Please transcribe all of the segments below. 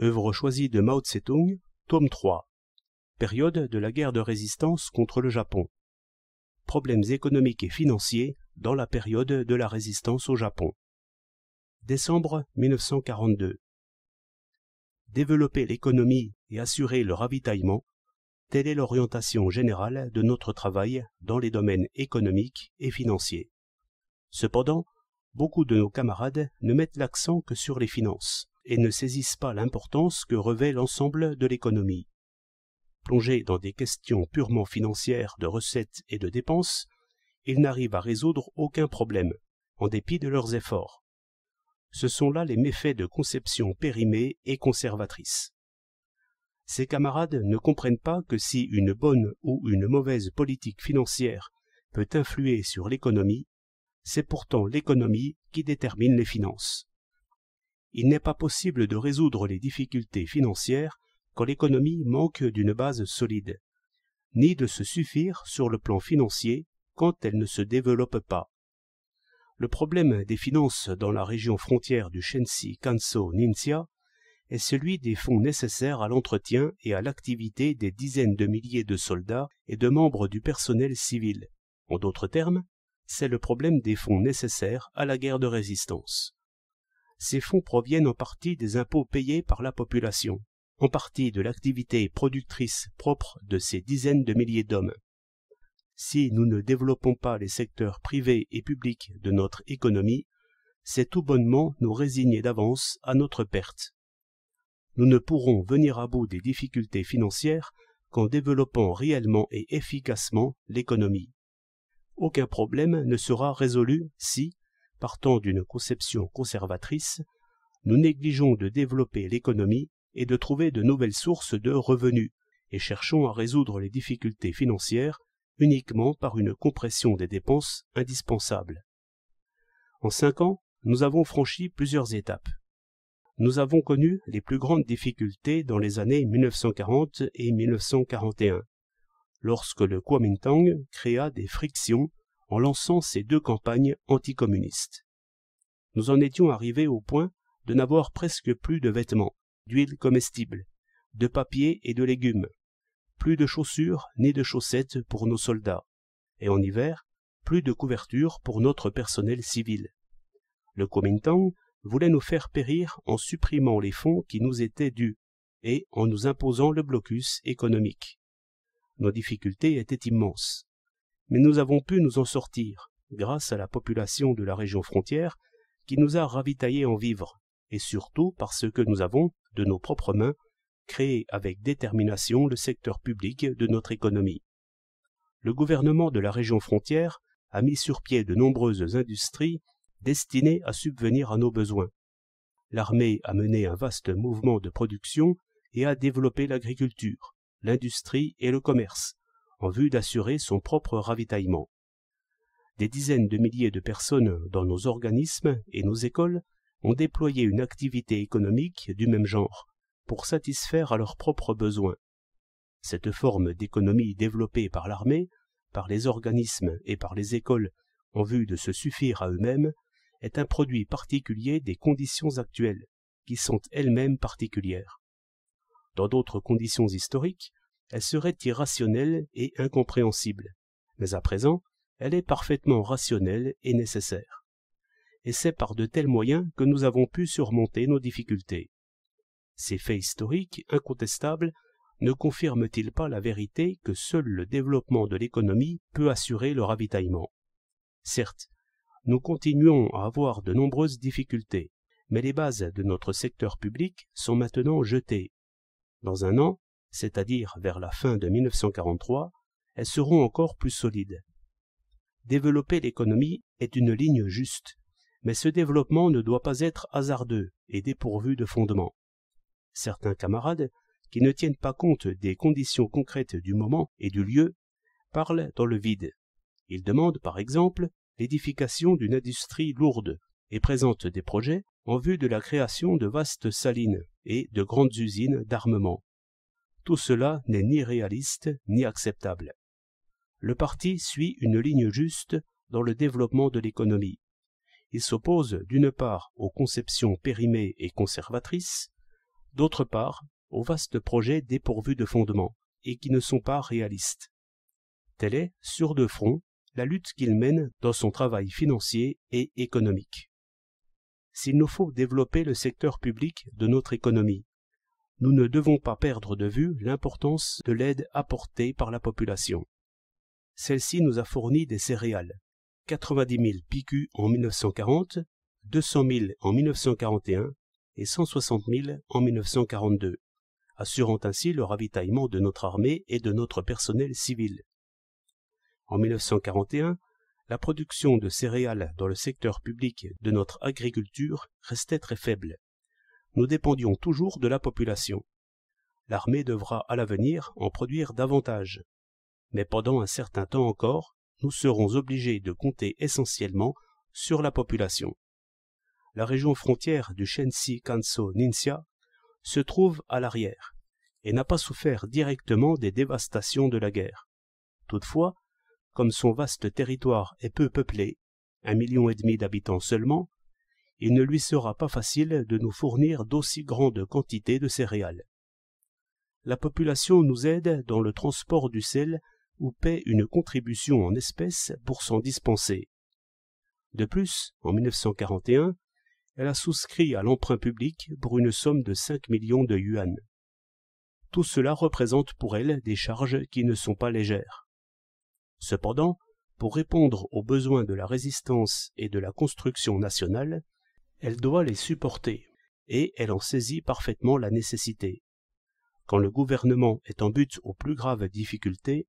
œuvre choisie de Mao Tse-tung, tome 3. Période de la guerre de résistance contre le Japon. Problèmes économiques et financiers dans la période de la résistance au Japon. Décembre 1942. Développer l'économie et assurer le ravitaillement, telle est l'orientation générale de notre travail dans les domaines économiques et financiers. Cependant, beaucoup de nos camarades ne mettent l'accent que sur les finances et ne saisissent pas l'importance que revêt l'ensemble de l'économie. Plongés dans des questions purement financières de recettes et de dépenses, ils n'arrivent à résoudre aucun problème, en dépit de leurs efforts. Ce sont là les méfaits de conception périmées et conservatrices. Ces camarades ne comprennent pas que si une bonne ou une mauvaise politique financière peut influer sur l'économie, c'est pourtant l'économie qui détermine les finances il n'est pas possible de résoudre les difficultés financières quand l'économie manque d'une base solide, ni de se suffire sur le plan financier quand elle ne se développe pas. Le problème des finances dans la région frontière du Shensi Kanso Ninsia est celui des fonds nécessaires à l'entretien et à l'activité des dizaines de milliers de soldats et de membres du personnel civil. En d'autres termes, c'est le problème des fonds nécessaires à la guerre de résistance ces fonds proviennent en partie des impôts payés par la population, en partie de l'activité productrice propre de ces dizaines de milliers d'hommes. Si nous ne développons pas les secteurs privés et publics de notre économie, c'est tout bonnement nous résigner d'avance à notre perte. Nous ne pourrons venir à bout des difficultés financières qu'en développant réellement et efficacement l'économie. Aucun problème ne sera résolu si, Partant d'une conception conservatrice, nous négligeons de développer l'économie et de trouver de nouvelles sources de revenus, et cherchons à résoudre les difficultés financières uniquement par une compression des dépenses indispensables. En cinq ans, nous avons franchi plusieurs étapes. Nous avons connu les plus grandes difficultés dans les années 1940 et 1941, lorsque le Kuomintang créa des frictions en lançant ces deux campagnes anticommunistes. Nous en étions arrivés au point de n'avoir presque plus de vêtements, d'huile comestible, de papier et de légumes, plus de chaussures ni de chaussettes pour nos soldats, et en hiver, plus de couvertures pour notre personnel civil. Le Kuomintang voulait nous faire périr en supprimant les fonds qui nous étaient dus et en nous imposant le blocus économique. Nos difficultés étaient immenses mais nous avons pu nous en sortir grâce à la population de la région frontière qui nous a ravitaillés en vivres, et surtout parce que nous avons, de nos propres mains, créé avec détermination le secteur public de notre économie. Le gouvernement de la région frontière a mis sur pied de nombreuses industries destinées à subvenir à nos besoins. L'armée a mené un vaste mouvement de production et a développé l'agriculture, l'industrie et le commerce, en vue d'assurer son propre ravitaillement. Des dizaines de milliers de personnes dans nos organismes et nos écoles ont déployé une activité économique du même genre pour satisfaire à leurs propres besoins. Cette forme d'économie développée par l'armée, par les organismes et par les écoles en vue de se suffire à eux-mêmes est un produit particulier des conditions actuelles, qui sont elles-mêmes particulières. Dans d'autres conditions historiques, elle serait irrationnelle et incompréhensible, mais à présent, elle est parfaitement rationnelle et nécessaire. Et c'est par de tels moyens que nous avons pu surmonter nos difficultés. Ces faits historiques, incontestables, ne confirment-ils pas la vérité que seul le développement de l'économie peut assurer le ravitaillement Certes, nous continuons à avoir de nombreuses difficultés, mais les bases de notre secteur public sont maintenant jetées. Dans un an, c'est-à-dire vers la fin de 1943, elles seront encore plus solides. Développer l'économie est une ligne juste, mais ce développement ne doit pas être hasardeux et dépourvu de fondement. Certains camarades, qui ne tiennent pas compte des conditions concrètes du moment et du lieu, parlent dans le vide. Ils demandent, par exemple, l'édification d'une industrie lourde et présentent des projets en vue de la création de vastes salines et de grandes usines d'armement. Tout cela n'est ni réaliste ni acceptable. Le parti suit une ligne juste dans le développement de l'économie. Il s'oppose d'une part aux conceptions périmées et conservatrices, d'autre part aux vastes projets dépourvus de fondements et qui ne sont pas réalistes. Telle est, sur deux fronts, la lutte qu'il mène dans son travail financier et économique. S'il nous faut développer le secteur public de notre économie, nous ne devons pas perdre de vue l'importance de l'aide apportée par la population. Celle-ci nous a fourni des céréales, 90 000 picus en 1940, 200 000 en 1941 et 160 000 en 1942, assurant ainsi le ravitaillement de notre armée et de notre personnel civil. En 1941, la production de céréales dans le secteur public de notre agriculture restait très faible nous dépendions toujours de la population. L'armée devra à l'avenir en produire davantage. Mais pendant un certain temps encore, nous serons obligés de compter essentiellement sur la population. La région frontière du Shensi Kanso Ninsia se trouve à l'arrière et n'a pas souffert directement des dévastations de la guerre. Toutefois, comme son vaste territoire est peu peuplé, un million et demi d'habitants seulement, il ne lui sera pas facile de nous fournir d'aussi grandes quantités de céréales. La population nous aide dans le transport du sel ou paie une contribution en espèces pour s'en dispenser. De plus, en 1941, elle a souscrit à l'emprunt public pour une somme de 5 millions de yuan. Tout cela représente pour elle des charges qui ne sont pas légères. Cependant, pour répondre aux besoins de la résistance et de la construction nationale, elle doit les supporter, et elle en saisit parfaitement la nécessité. Quand le gouvernement est en but aux plus graves difficultés,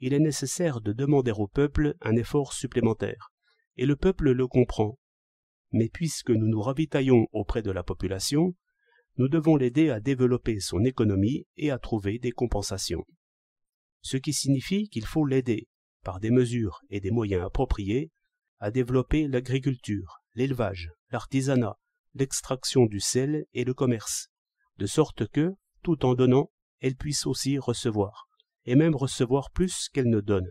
il est nécessaire de demander au peuple un effort supplémentaire, et le peuple le comprend. Mais puisque nous nous ravitaillons auprès de la population, nous devons l'aider à développer son économie et à trouver des compensations. Ce qui signifie qu'il faut l'aider, par des mesures et des moyens appropriés, à développer l'agriculture, l'élevage, l'artisanat, l'extraction du sel et le commerce, de sorte que, tout en donnant, elle puisse aussi recevoir, et même recevoir plus qu'elle ne donne.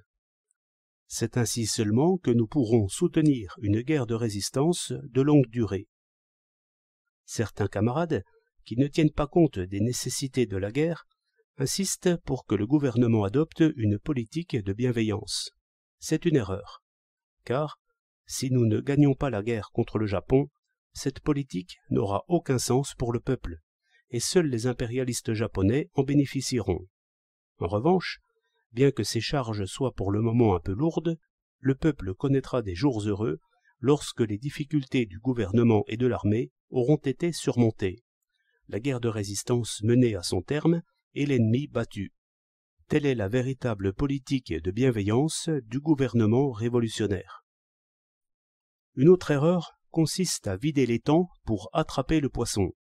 C'est ainsi seulement que nous pourrons soutenir une guerre de résistance de longue durée. Certains camarades, qui ne tiennent pas compte des nécessités de la guerre, insistent pour que le gouvernement adopte une politique de bienveillance. C'est une erreur, car si nous ne gagnons pas la guerre contre le Japon, cette politique n'aura aucun sens pour le peuple, et seuls les impérialistes japonais en bénéficieront. En revanche, bien que ces charges soient pour le moment un peu lourdes, le peuple connaîtra des jours heureux lorsque les difficultés du gouvernement et de l'armée auront été surmontées, la guerre de résistance menée à son terme et l'ennemi battu. Telle est la véritable politique de bienveillance du gouvernement révolutionnaire. Une autre erreur consiste à vider l'étang pour attraper le poisson,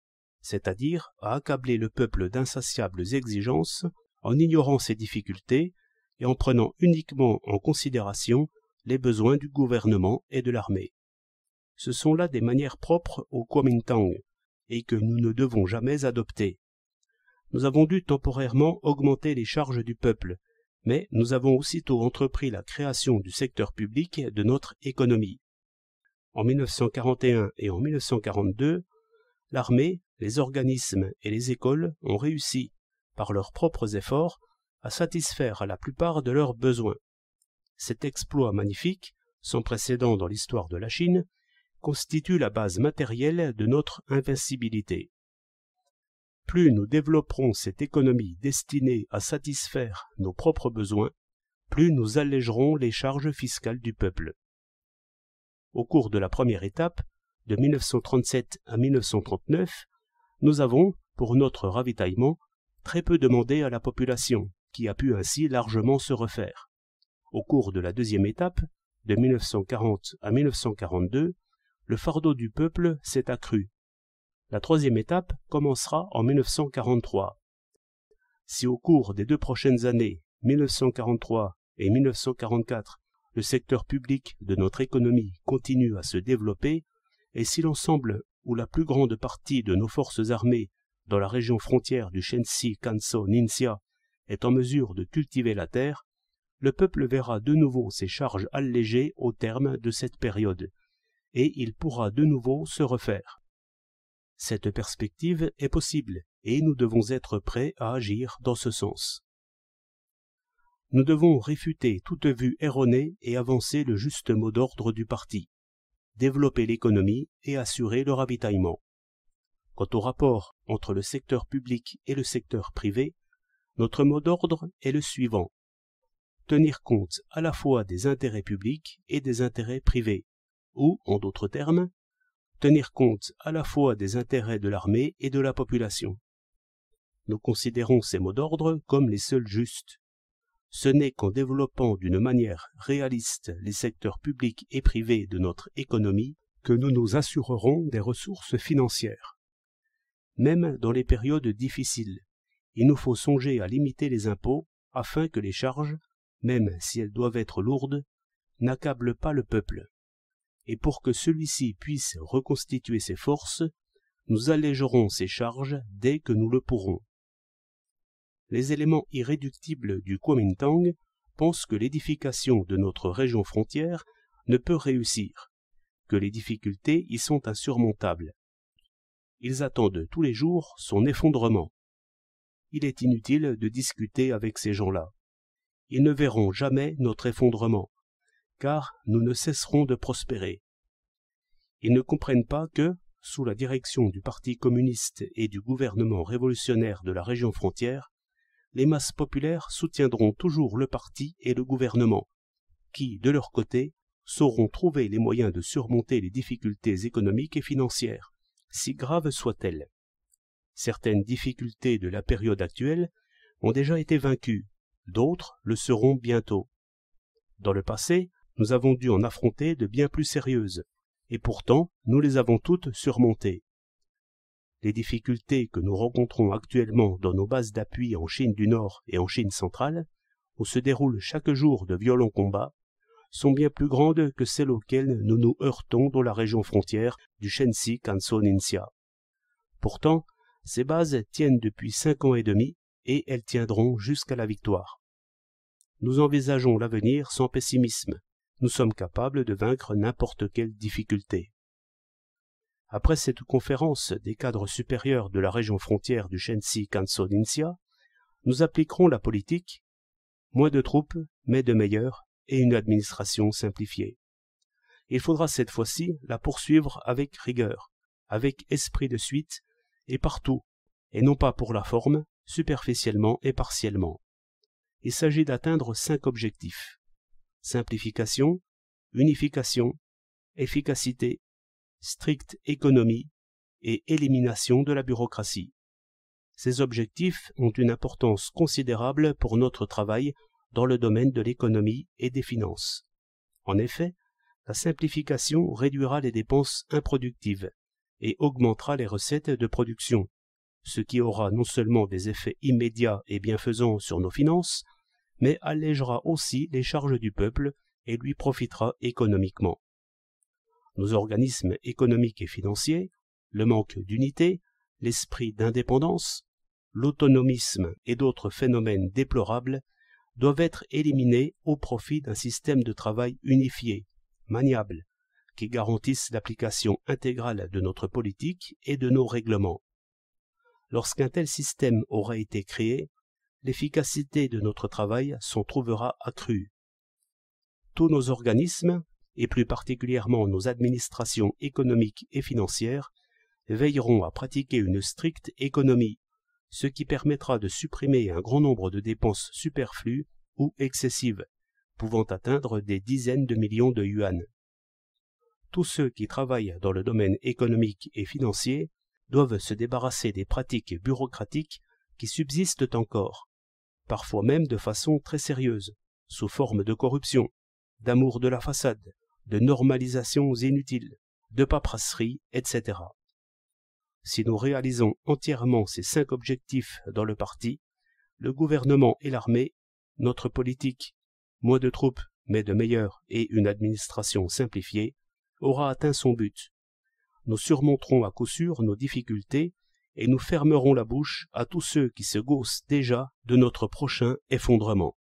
c'est-à-dire à accabler le peuple d'insatiables exigences en ignorant ses difficultés et en prenant uniquement en considération les besoins du gouvernement et de l'armée. Ce sont là des manières propres au Kuomintang et que nous ne devons jamais adopter. Nous avons dû temporairement augmenter les charges du peuple, mais nous avons aussitôt entrepris la création du secteur public de notre économie. En 1941 et en 1942, l'armée, les organismes et les écoles ont réussi, par leurs propres efforts, à satisfaire la plupart de leurs besoins. Cet exploit magnifique, sans précédent dans l'histoire de la Chine, constitue la base matérielle de notre invincibilité. Plus nous développerons cette économie destinée à satisfaire nos propres besoins, plus nous allégerons les charges fiscales du peuple au cours de la première étape, de 1937 à 1939, nous avons, pour notre ravitaillement, très peu demandé à la population, qui a pu ainsi largement se refaire. Au cours de la deuxième étape, de 1940 à 1942, le fardeau du peuple s'est accru. La troisième étape commencera en 1943. Si au cours des deux prochaines années, 1943 et 1944, le secteur public de notre économie continue à se développer, et si l'ensemble ou la plus grande partie de nos forces armées dans la région frontière du Shensi Kanso Ninsia est en mesure de cultiver la terre, le peuple verra de nouveau ses charges allégées au terme de cette période, et il pourra de nouveau se refaire. Cette perspective est possible, et nous devons être prêts à agir dans ce sens nous devons réfuter toute vue erronée et avancer le juste mot d'ordre du parti, développer l'économie et assurer le ravitaillement. Quant au rapport entre le secteur public et le secteur privé, notre mot d'ordre est le suivant tenir compte à la fois des intérêts publics et des intérêts privés, ou, en d'autres termes, tenir compte à la fois des intérêts de l'armée et de la population. Nous considérons ces mots d'ordre comme les seuls justes. Ce n'est qu'en développant d'une manière réaliste les secteurs publics et privés de notre économie que nous nous assurerons des ressources financières. Même dans les périodes difficiles, il nous faut songer à limiter les impôts afin que les charges, même si elles doivent être lourdes, n'accablent pas le peuple. Et pour que celui-ci puisse reconstituer ses forces, nous allégerons ses charges dès que nous le pourrons les éléments irréductibles du Kuomintang pensent que l'édification de notre région frontière ne peut réussir, que les difficultés y sont insurmontables. Ils attendent tous les jours son effondrement. Il est inutile de discuter avec ces gens-là. Ils ne verront jamais notre effondrement, car nous ne cesserons de prospérer. Ils ne comprennent pas que, sous la direction du Parti communiste et du gouvernement révolutionnaire de la région frontière, les masses populaires soutiendront toujours le parti et le gouvernement, qui, de leur côté, sauront trouver les moyens de surmonter les difficultés économiques et financières, si graves soient-elles. Certaines difficultés de la période actuelle ont déjà été vaincues, d'autres le seront bientôt. Dans le passé, nous avons dû en affronter de bien plus sérieuses, et pourtant nous les avons toutes surmontées les difficultés que nous rencontrons actuellement dans nos bases d'appui en Chine du Nord et en Chine centrale, où se déroulent chaque jour de violents combats, sont bien plus grandes que celles auxquelles nous nous heurtons dans la région frontière du shensi Kanso Ningxia. Pourtant, ces bases tiennent depuis cinq ans et demi et elles tiendront jusqu'à la victoire. Nous envisageons l'avenir sans pessimisme. Nous sommes capables de vaincre n'importe quelle difficulté. Après cette conférence des cadres supérieurs de la région frontière du Shensi Kanso nous appliquerons la politique moins de troupes, mais de meilleures, et une administration simplifiée. Il faudra cette fois-ci la poursuivre avec rigueur, avec esprit de suite, et partout, et non pas pour la forme, superficiellement et partiellement. Il s'agit d'atteindre cinq objectifs. Simplification, unification, efficacité, stricte économie et élimination de la bureaucratie. Ces objectifs ont une importance considérable pour notre travail dans le domaine de l'économie et des finances. En effet, la simplification réduira les dépenses improductives et augmentera les recettes de production, ce qui aura non seulement des effets immédiats et bienfaisants sur nos finances, mais allégera aussi les charges du peuple et lui profitera économiquement nos organismes économiques et financiers, le manque d'unité, l'esprit d'indépendance, l'autonomisme et d'autres phénomènes déplorables doivent être éliminés au profit d'un système de travail unifié, maniable, qui garantisse l'application intégrale de notre politique et de nos règlements. Lorsqu'un tel système aura été créé, l'efficacité de notre travail s'en trouvera accrue. Tous nos organismes, et plus particulièrement nos administrations économiques et financières, veilleront à pratiquer une stricte économie, ce qui permettra de supprimer un grand nombre de dépenses superflues ou excessives, pouvant atteindre des dizaines de millions de yuan. Tous ceux qui travaillent dans le domaine économique et financier doivent se débarrasser des pratiques bureaucratiques qui subsistent encore, parfois même de façon très sérieuse, sous forme de corruption, d'amour de la façade, de normalisations inutiles, de paperasserie, etc. Si nous réalisons entièrement ces cinq objectifs dans le parti, le gouvernement et l'armée, notre politique, moins de troupes mais de meilleures et une administration simplifiée, aura atteint son but. Nous surmonterons à coup sûr nos difficultés et nous fermerons la bouche à tous ceux qui se gaussent déjà de notre prochain effondrement.